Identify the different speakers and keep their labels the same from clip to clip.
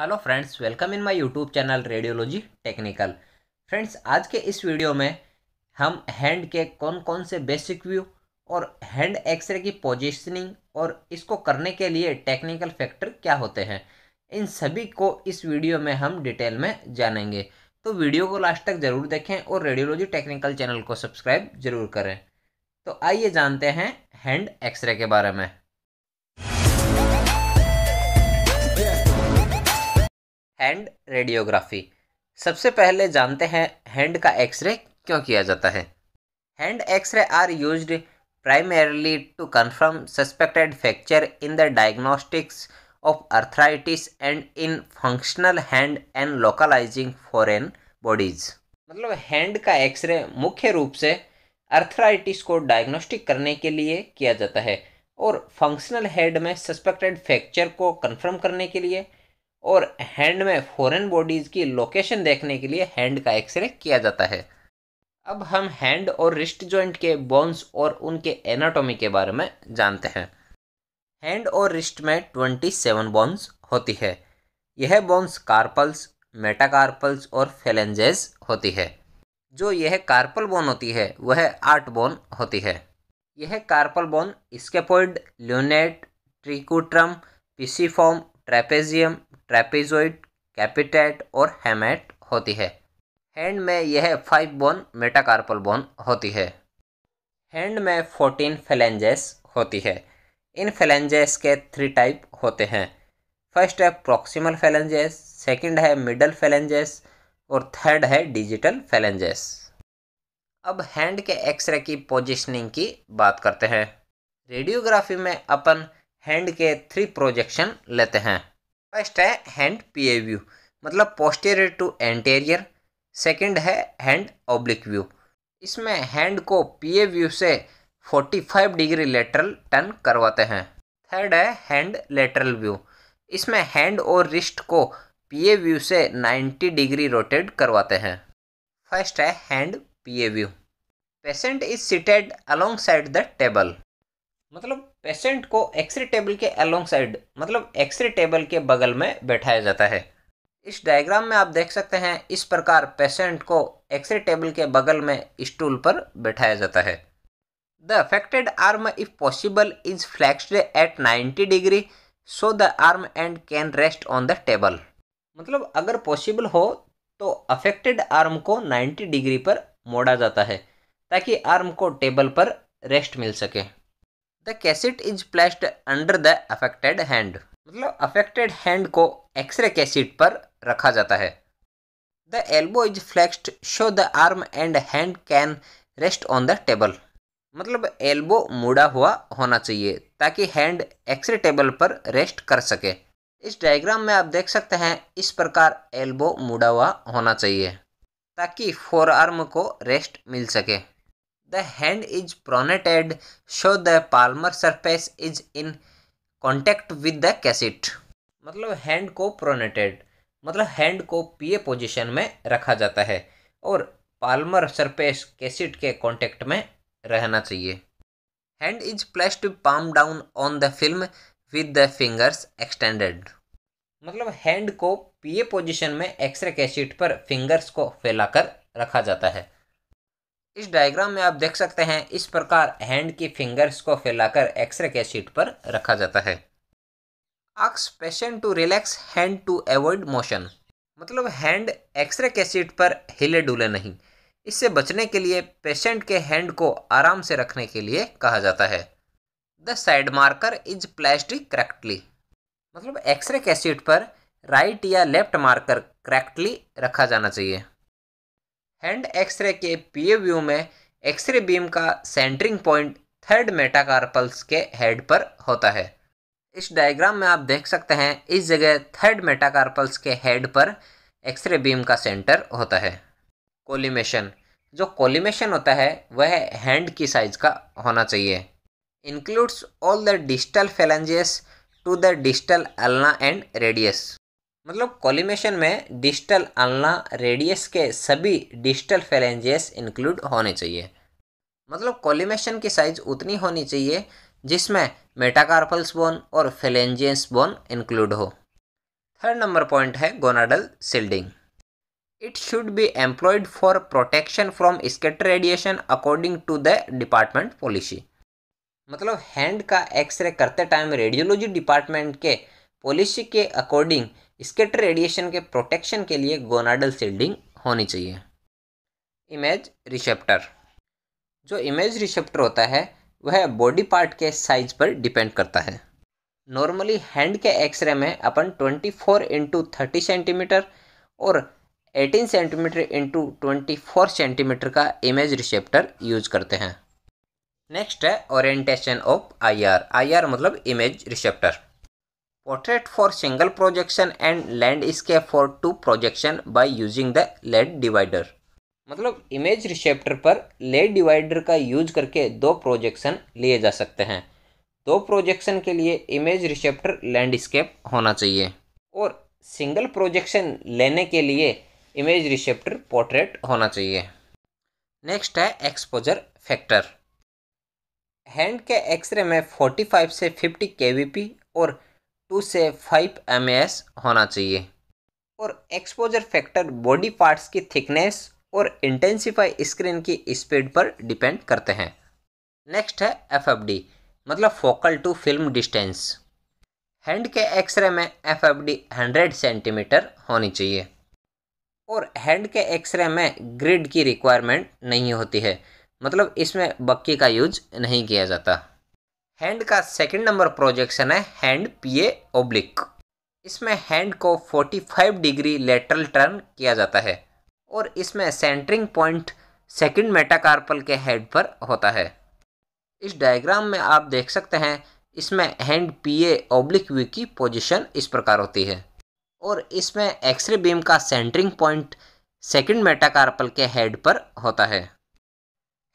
Speaker 1: Hello friends welcome in my YouTube channel radiology technical friends आज के इस video में हम हैंड के कौन कौन से बेसिक व्यू और हैंड एक्सरे की पोजिशनिंग और इसको करने के लिए टेक्निकल फैक्टर क्या होते हैं इन सभी को इस वीडियो में हम डिटेल में जानेंगे तो वीडियो को लास्ट तक ज़रूर देखें और रेडियोलॉजी टेक्निकल चैनल को सब्सक्राइब जरूर करें तो आइए जानते हैं हैंड एक्सरे के बारे में एंड रेडियोग्राफी सबसे पहले जानते हैं हैंड का एक्सरे क्यों किया जाता है hand x-ray are use primarily to confirm suspected fracture in the diagnostics of arthritis and in functional hand and localizing foreign bodies मतलब हैंड का एक्सरे मुख्य रूप से अर्थराइटिस को डायग्नोस्टिक करने के लिए किया जाता है और फंक्शनल हेड में सस्पेक्टेड फ्रैक्चर को कंफर्म करने के लिए और हैंड में फॉरेन बॉडीज़ की लोकेशन देखने के लिए हैंड का एक्सरे किया जाता है अब हम हैंड और रिस्ट जॉइंट के बोन्स और उनके एनाटॉमी के बारे में जानते हैं हैंड और रिस्ट में ट्वेंटी सेवन बोन्स होती है यह बोन्स कार्पल्स मेटाकार्पल्स और फेलेंजेस होती है जो यह कार्पल बोन होती है वह आर्ट बोन होती है यह carpal bone scaphoid lunate triquetrum pisiform trapezium trapezoid capitate और हेमेट होती है हैंड में यह फाइव बोन मेटाकार्पल बोन होती है हैंड में फोर्टीन फेलेंजेस होती है इन फेलेंजेस के थ्री टाइप होते हैं फर्स्ट है प्रॉक्सिमल फेलेंजेस सेकंड है मिडल फेलेंजेस और थर्ड है डिजिटल फेलेंजेस अब हैंड के एक्सरे की पोजिशनिंग की बात करते हैं रेडियोग्राफी में अपन हैंड के थ्री प्रोजेक्शन लेते हैं फर्स्ट है हैंड पीए व्यू मतलब पोस्टेरियर टू एंटेरियर सेकंड है हैंड ऑब्लिक व्यू इसमें हैंड को पीए व्यू से 45 डिग्री लेटरल टर्न करवाते हैं थर्ड है हैंड लेटरल व्यू इसमें हैंड और रिस्ट को पीए व्यू से 90 डिग्री रोटेट करवाते हैं फर्स्ट है hand PA view patient is seated alongside the table मतलब पेशेंट को एक्सरे टेबल के अलोंग साइड मतलब एक्सरे टेबल के बगल में बैठाया जाता है इस डायग्राम में आप देख सकते हैं इस प्रकार पेशेंट को एक्सरे टेबल के बगल में स्टूल पर बैठाया जाता है the affected arm if possible is flexed at 90 degree so the arm and can rest on the table मतलब अगर पॉसिबल हो तो अफेक्टेड आर्म को 90 डिग्री पर मोड़ा जाता है ताकि आर्म को टेबल पर रेस्ट मिल सके the cassette is placed under the affected hand मतलब अफेक्टेड हैंड को एक्सरे कैसेट पर रखा जाता है the elbow is flexed so the arm and hand can rest on the table मतलब एल्बो मुड़ा हुआ होना चाहिए ताकि हैंड एक्सरे टेबल पर रेस्ट कर सके इस डायग्राम में आप देख सकते हैं इस प्रकार एल्बो मुड़ा हुआ होना चाहिए ताकि फोर आर्म को रेस्ट मिल सके The hand is pronated so the palmar surface is in contact with the cassette. मतलब हैंड को प्रोनेटेड मतलब हैंड को पीए पोजीशन में रखा जाता है और पाल्मर सरफेस कैसेट के कांटेक्ट में रहना चाहिए hand is placed palm down on the film with the fingers extended मतलब हैंड को पीए पोजीशन में एक्सरे कैसेट पर फिंगर्स को फैलाकर रखा जाता है इस डायग्राम में आप देख सकते हैं इस प्रकार हैंड की फिंगर्स को फैलाकर एक्सरे के शीट पर रखा जाता है आक्स patient to relax hand to avoid motion मतलब हैंड एक्सरे के शीट पर हिले डुले नहीं इससे बचने के लिए पेशेंट के हैंड को आराम से रखने के लिए कहा जाता है the side marker is plastic correctly मतलब एक्सरे के शीट पर राइट या लेफ्ट मार्कर करेक्टली रखा जाना चाहिए हैंड एक्सरे के पीए व्यू में एक्सरे बीम का सेंटरिंग पॉइंट थर्ड मेटाकार्पल्स के हेड पर होता है इस डायग्राम में आप देख सकते हैं इस जगह थर्ड मेटाकार्पल्स के हेड पर एक्सरे बीम का सेंटर होता है कोलिमेशन जो कोलिमेशन होता है वह हैंड की साइज का होना चाहिए includes all the digital phalanges to the digital ulna and radius मतलब कॉलिमेशन में डिजिटल अल्ना रेडियस के सभी डिजिटल फेलेंजेस इंक्लूड होने चाहिए मतलब कॉलिमेशन की साइज उतनी होनी चाहिए जिसमें मेटाकार्पल्स बोन और फेलेंजियस बोन इंक्लूड हो थर्ड नंबर पॉइंट है gonadal shielding it should be employed for protection from scatter radiation according to the department policy मतलब हैंड का एक्सरे करते टाइम रेडियोलॉजी डिपार्टमेंट के पॉलिसी के अकॉर्डिंग स्केटर रेडिएशन के protection के लिए गोनाडल सील्डिंग होनी चाहिए इमेज रिसेप्टर जो इमेज रिसेप्टर होता है वह बॉडी पार्ट के साइज पर डिपेंड करता है नॉर्मली हैंड के एक्सरे में अपन 24 फोर इंटू थर्टी सेंटीमीटर और 18 सेंटीमीटर इंटू ट्वेंटी सेंटीमीटर का इमेज रिसेप्टर यूज करते हैं नेक्स्ट है ओरिएंटेशन ऑफ आईआर आईआर मतलब image receptor portrait for single projection and landscape for two projection by using the lead divider मतलब image receptor पर lead divider का use करके दो प्रोजेक्शन लिए जा सकते हैं दो प्रोजेक्शन के लिए इमेज रिसेप्टर लैंडस्केप होना चाहिए और सिंगल प्रोजेक्शन लेने के लिए इमेज रिसेप्टर पोर्ट्रेट होना चाहिए नेक्स्ट है एक्सपोजर फैक्टर हैंड के एक्सरे में 45 से 50 के और टू से फाइव एम होना चाहिए और एक्सपोजर फैक्टर बॉडी पार्ट्स की थिकनेस और इंटेंसिफाई स्क्रीन की स्पीड पर डिपेंड करते हैं नेक्स्ट है एफ मतलब focal to film distance hand के एक्सरे में F F D hundred centimeter होनी चाहिए और हैंड के एक्सरे में ग्रिड की रिक्वायरमेंट नहीं होती है मतलब इसमें बक्की का यूज नहीं किया जाता हैंड का सेकंड नंबर प्रोजेक्शन है हैंड पी ए ओब्लिक इसमें हैंड को 45 डिग्री लेटरल टर्न किया जाता है और इसमें सेंटरिंग पॉइंट सेकंड मेटाकार्पल के हेड पर होता है इस डायग्राम में आप देख सकते हैं इसमें hand P A oblique view की पोजीशन इस प्रकार होती है और इसमें एक्सरे बीम का सेंटरिंग पॉइंट सेकंड मेटाकार्पल के हेड पर होता है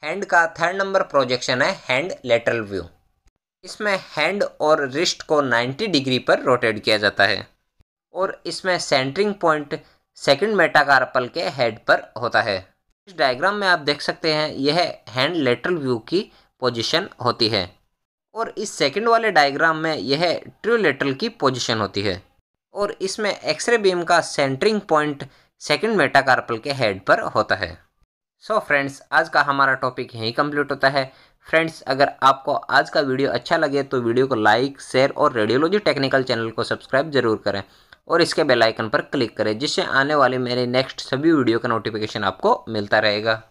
Speaker 1: हैंड का थर्ड नंबर प्रोजेक्शन है हैंड लेटरल व्यू इसमें हैंड और रिस्ट को 90 डिग्री पर रोटेट किया जाता है और इसमें सेंटरिंग पॉइंट सेकंड मेटाकार्पल के हेड पर होता है इस डायग्राम में आप देख सकते हैं यह हैंड लेटरल व्यू की पोजीशन होती है और इस सेकंड वाले डायग्राम में यह ट्रू लेटरल की पोजीशन होती है और इसमें एक्सरे बीम का सेंटरिंग पॉइंट सेकंड मेटाकार्पल के हेड पर होता है सो so फ्रेंड्स आज का हमारा टॉपिक यहीं कंप्लीट होता है फ्रेंड्स अगर आपको आज का वीडियो अच्छा लगे तो वीडियो को लाइक शेयर और रेडियोलॉजी टेक्निकल चैनल को सब्सक्राइब जरूर करें और इसके बेल आइकन पर क्लिक करें जिससे आने वाले मेरे नेक्स्ट सभी वीडियो का नोटिफिकेशन आपको मिलता रहेगा